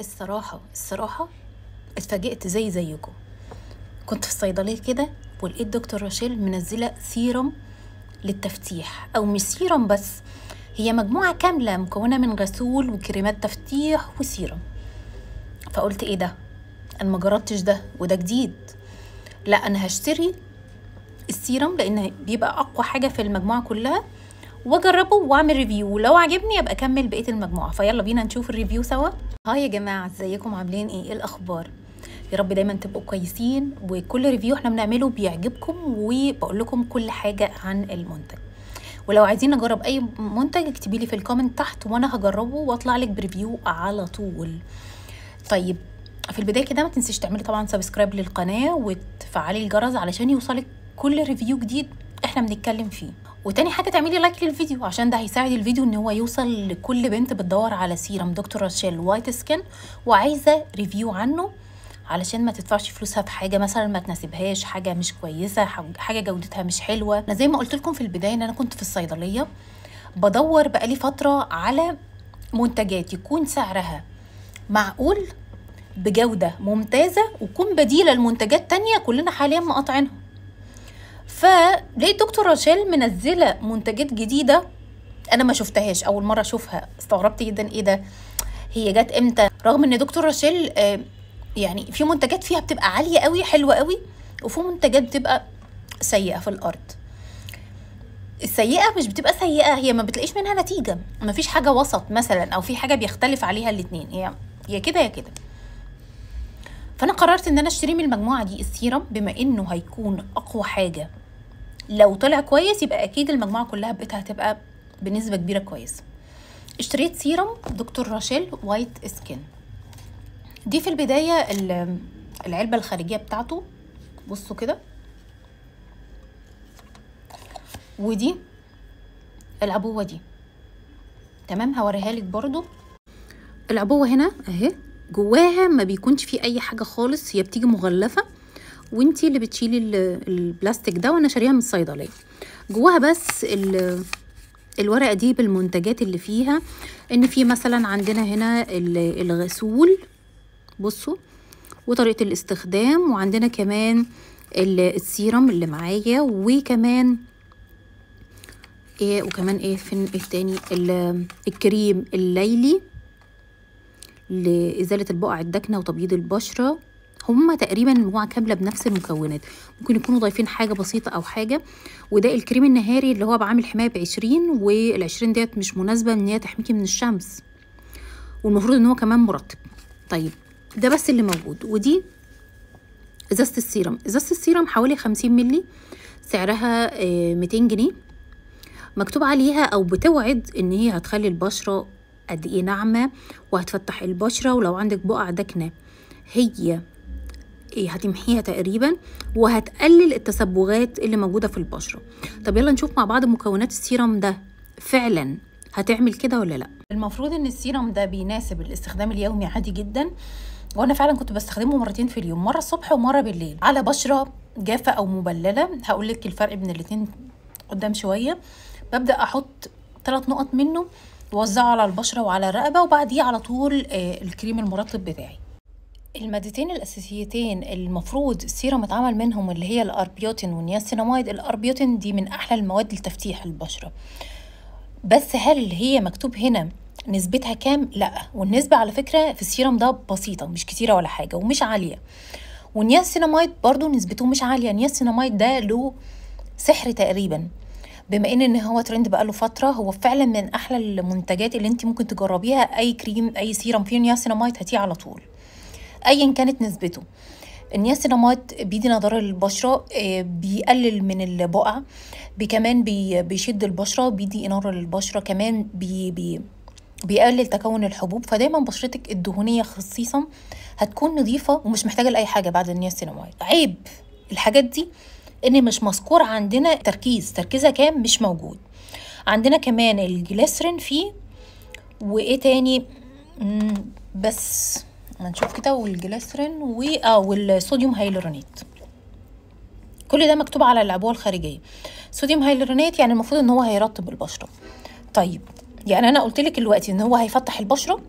الصراحة الصراحة اتفاجئت زي زيكم كنت في الصيدلية كده ولقيت دكتور راشيل منزلة سيرم للتفتيح أو مش سيرم بس هي مجموعة كاملة مكونة من غسول وكريمات تفتيح وسيرم فقلت ايه ده انا ما جربتش ده وده جديد لا انا هشتري السيرم لان بيبقى اقوى حاجة في المجموعة كلها واجربه واعمل ريفيو ولو عجبني ابقى اكمل بقية المجموعة فيلا بينا نشوف الريفيو سوا هاي يا جماعه ازيكم عاملين إيه؟, ايه الاخبار يا رب دايما تبقوا كويسين وكل ريفيو احنا بنعمله بيعجبكم وبقول لكم كل حاجه عن المنتج ولو عايزين اجرب اي منتج اكتبي لي في الكومنت تحت وانا هجربه واطلع لك بريفيو على طول طيب في البدايه كده ما تنسيش تعملي طبعا سبسكرايب للقناه وتفعلي الجرس علشان يوصلك كل ريفيو جديد احنا بنتكلم فيه وتاني حاجه تعملي لايك للفيديو عشان ده هيساعد الفيديو ان هو يوصل لكل بنت بتدور على سيرم دكتور راشيل وايت سكين وعايزه ريفيو عنه علشان ما تدفعش فلوسها في حاجه مثلا ما تناسبهاش حاجه مش كويسه حاجه جودتها مش حلوه انا زي ما قلت لكم في البدايه ان انا كنت في الصيدليه بدور بقالي فتره على منتجات يكون سعرها معقول بجودة ممتازة وتكون بديلة لمنتجات تانية كلنا حاليا مقاطعينها فلقيت دكتور راشيل منزله منتجات جديده انا ما شفتهاش اول مره اشوفها استغربت جدا ايه ده هي جت امتى رغم ان دكتور راشيل آه، يعني في منتجات فيها بتبقى عاليه قوي حلوه قوي وفي منتجات بتبقى سيئه في الارض السيئه مش بتبقى سيئه هي ما بتلاقيش منها نتيجه ما فيش حاجه وسط مثلا او في حاجه بيختلف عليها الاتنين هي يا كده يا كده فانا قررت ان انا اشتري من المجموعه دي السيرم بما انه هيكون اقوى حاجه لو طلع كويس يبقى اكيد المجموعه كلها بقيتها هتبقى بنسبه كبيره كويسه اشتريت سيرم دكتور راشيل وايت سكين دي في البدايه العلبه الخارجيه بتاعته بصوا كده ودي العبوه دي تمام هوريها لك برضو العبوه هنا اهي جواها ما بيكونش فيه اي حاجه خالص هي بتيجي مغلفه وانتي اللي بتشيلي البلاستيك ده وانا شاريها من الصيدليه جواها بس الورقه دي بالمنتجات اللي فيها ان في مثلا عندنا هنا الغسول بصوا وطريقه الاستخدام وعندنا كمان السيرم اللي معايا وكمان ايه وكمان ايه فين التاني إيه الكريم الليلي لإزالة البقع الداكنة وتبييض البشرة هما تقريبا مجموعة كاملة بنفس المكونات ممكن يكونوا ضايفين حاجة بسيطة أو حاجة وده الكريم النهاري اللي هو بعامل حماية بعشرين والعشرين ديت مش مناسبة إن هي تحميكي من الشمس والمفروض إن هو كمان مرطب طيب ده بس اللي موجود ودي إزازة السيرم إزازة السيرم حوالي خمسين ملي سعرها آه، ميتين جنيه مكتوب عليها أو بتوعد إن هي هتخلي البشرة قد ايه ناعمه وهتفتح البشره ولو عندك بقع دكنه هي إيه، هتمحيها تقريبا وهتقلل التصبغات اللي موجوده في البشره طب يلا نشوف مع بعض مكونات السيرم ده فعلا هتعمل كده ولا لا المفروض ان السيرم ده بيناسب الاستخدام اليومي عادي جدا وانا فعلا كنت بستخدمه مرتين في اليوم مره الصبح ومره بالليل على بشره جافه او مبلله هقول لك الفرق بين الاتنين قدام شويه ببدا احط ثلاث نقط منه بوزعه على البشره وعلى الرقبه وبعديه على طول آه، الكريم المرطب بتاعي المادتين الاساسيتين المفروض السيرم اتعمل منهم اللي هي الاربيوتين والنياسيناميد الاربيوتين دي من احلى المواد لتفتيح البشره بس هل هي مكتوب هنا نسبتها كام لا والنسبه على فكره في السيرم ده بسيطه مش كتيره ولا حاجه ومش عاليه والنياسيناميد برضو نسبته مش عاليه النياسيناميد ده له سحر تقريبا بما ان ان هو ترند بقاله فتره هو فعلا من احلى المنتجات اللي انت ممكن تجربيها اي كريم اي سيرم فيه نياسيناميد هاتيه على طول ايا كانت نسبته النياسينامات بيدي نضارة للبشرة آه، بيقلل من البقع كمان بي بيشد البشرة بيدي إنارة للبشرة كمان بي بي بيقلل تكون الحبوب فدايما بشرتك الدهونية خصيصا هتكون نظيفة ومش محتاجة لأي حاجة بعد النياسينامات عيب الحاجات دي ان مش مذكور عندنا تركيز تركيزها كام مش موجود عندنا كمان الجليسرين فيه وايه تاني بس هنشوف كده والجليسرين و اه والصوديوم هيلورونيت كل ده مكتوب على العبوه الخارجيه صوديوم هيلورونيت يعني المفروض ان هو هيرطب البشره طيب يعني انا قلت لك دلوقتي ان هو هيفتح البشره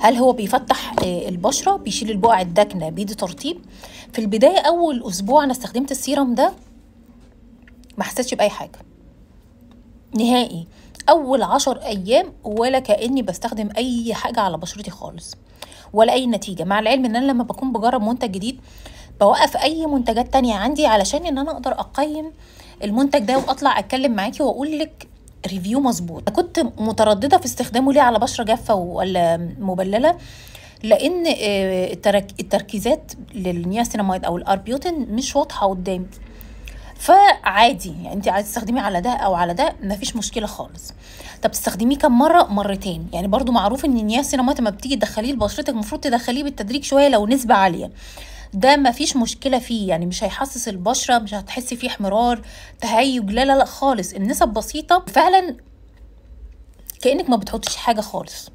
هل هو بيفتح آه، البشره بيشيل البقع الداكنه بيدي ترطيب في البدايه اول اسبوع انا استخدمت السيرم ده ما حسيتش باي حاجه نهائي اول عشر ايام ولا كاني بستخدم اي حاجه على بشرتي خالص ولا اي نتيجه مع العلم ان انا لما بكون بجرب منتج جديد بوقف اي منتجات تانية عندي علشان ان انا اقدر اقيم المنتج ده واطلع اتكلم معاكي واقول لك ريفيو مظبوط كنت متردده في استخدامه ليه على بشره جافه ولا مبلله لان آه، التركيزات للنياسيناميد او الاربيوتين مش واضحه قدامي فعادي يعني انت عايز تستخدميه على ده او على ده مفيش مشكله خالص طب تستخدميه كم مره مرتين يعني برضو معروف ان النياسينامات لما بتيجي تدخليه لبشرتك المفروض تدخليه بالتدريج شويه لو نسبه عاليه ده مفيش مشكله فيه يعني مش هيحسس البشره مش هتحسي فيه احمرار تهيج لا لا لا خالص النسب بسيطه فعلا كانك ما بتحطيش حاجه خالص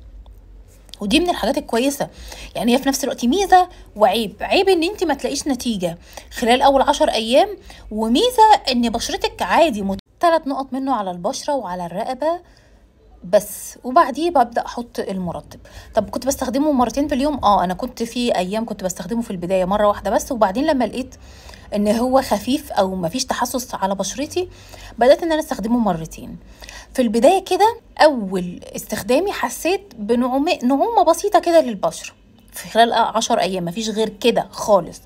ودي من الحاجات الكويسه يعني هي في نفس الوقت ميزه وعيب عيب ان انت ما تلاقيش نتيجه خلال اول عشر ايام وميزه ان بشرتك عادي ثلاث نقط منه على البشره وعلى الرقبه بس وبعديه ببدا احط المرطب طب كنت بستخدمه مرتين في اليوم اه انا كنت في ايام كنت بستخدمه في البدايه مره واحده بس وبعدين لما لقيت ان هو خفيف او مفيش تحسس على بشرتي بدات ان انا استخدمه مرتين في البدايه كده اول استخدامي حسيت بنعومه نعومه بسيطه كده للبشره في خلال 10 ايام مفيش غير كده خالص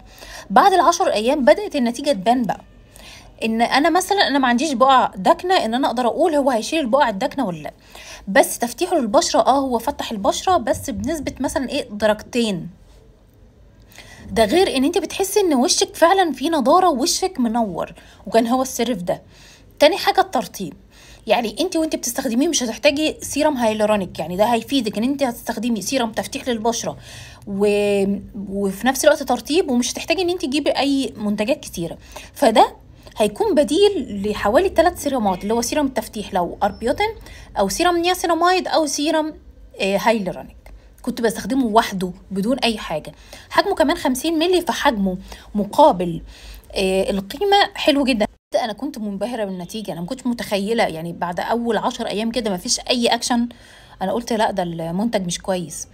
بعد العشر ايام بدات النتيجه تبان بقى ان انا مثلا انا ما عنديش بقع دكنه ان انا اقدر اقول هو هيشيل البقع الدكنه ولا لا بس تفتيحه للبشره اه هو فتح البشره بس بنسبه مثلا ايه درجتين ده غير ان انت بتحسي ان وشك فعلا فيه نضاره ووشك منور وكان هو السر في ده تاني حاجه الترطيب يعني انت وانت بتستخدميه مش هتحتاجي سيرم هايلورونيك يعني ده هيفيدك ان انت هتستخدمي سيرم تفتيح للبشره و... وفي نفس الوقت ترطيب ومش هتحتاجي ان انت تجيبي اي منتجات كتيره فده هيكون بديل لحوالي ثلاث سيرامات اللي هو سيرام التفتيح لو اربيوتين او سيرام نياسينامايد او سيرام آه، هايلورونيك كنت بستخدمه وحده بدون اي حاجه حجمه كمان 50 مللي فحجمه مقابل آه، القيمه حلو جدا انا كنت منبهره بالنتيجه انا ما كنتش متخيله يعني بعد اول عشر ايام كده ما فيش اي اكشن انا قلت لا ده المنتج مش كويس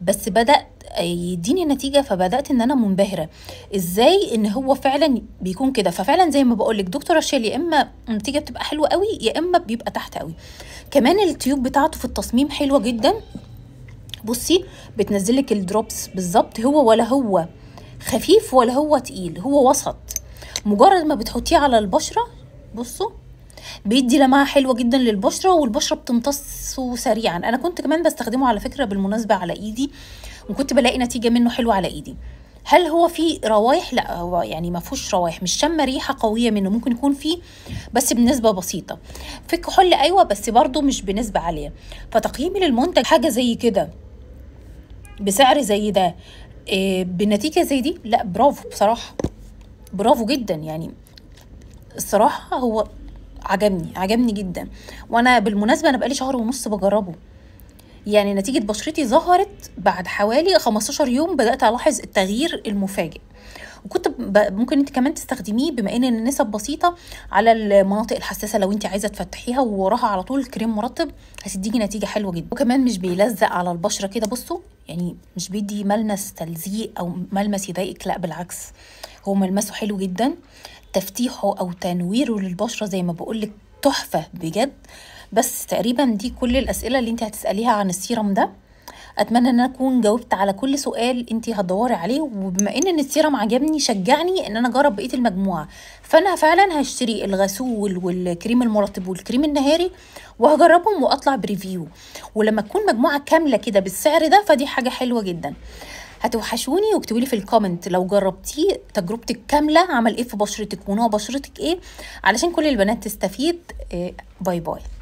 بس بدأ يديني نتيجة فبدأت ان انا منبهرة ازاي ان هو فعلا بيكون كده ففعلا زي ما بقولك دكتور شيل يا اما النتيجة بتبقى حلوة قوي يا اما بيبقى تحت قوي كمان التيوب بتاعته في التصميم حلوة جدا بصي بتنزلك الدروبس بالظبط هو ولا هو خفيف ولا هو تقيل هو وسط مجرد ما بتحطيه على البشرة بصوا بيدي لمعه حلوه جدا للبشره والبشره بتمتص سريعا انا كنت كمان بستخدمه على فكره بالمناسبه على ايدي وكنت بلاقي نتيجه منه حلوه على ايدي هل هو فيه روايح لا هو يعني ما فيهوش روايح مش شم ريحه قويه منه ممكن يكون فيه بس بنسبه بسيطه في كحول ايوه بس برضه مش بنسبه عاليه فتقييمي للمنتج حاجه زي كده بسعر زي ده آه، بنتيجه زي دي لا برافو بصراحه برافو جدا يعني الصراحه هو عجبني عجبني جدا وانا بالمناسبه انا بقالي شهر ونص بجربه يعني نتيجه بشرتي ظهرت بعد حوالي 15 يوم بدات الاحظ التغيير المفاجئ وكنت ممكن انت كمان تستخدميه بما ان النسب بسيطه على المناطق الحساسه لو انت عايزه تفتحيها ووراها على طول كريم مرطب هتديكي نتيجه حلوه جدا وكمان مش بيلزق على البشره كده بصوا يعني مش بيدي ملمس تلزيق او ملمس يضايقك لا بالعكس هو ملمسه حلو جدا آه تفتيحه او تنويره للبشره زي ما بقولك تحفه بجد بس تقريبا دي كل الاسئله اللي انت هتساليها عن السيرم ده اتمنى ان انا اكون جاوبت على كل سؤال انت هتدوري عليه وبما ان السيرم عجبني شجعني ان انا اجرب بقيه المجموعه فانا فعلا هشتري الغسول والكريم المرطب والكريم النهاري وهجربهم واطلع بريفيو ولما تكون مجموعه كامله كده بالسعر ده فدي حاجه حلوه جدا هتوحشوني واكتبولي في الكومنت لو جربتيه تجربتك كامله عمل ايه في بشرتك ونوع بشرتك ايه علشان كل البنات تستفيد باي آه، باي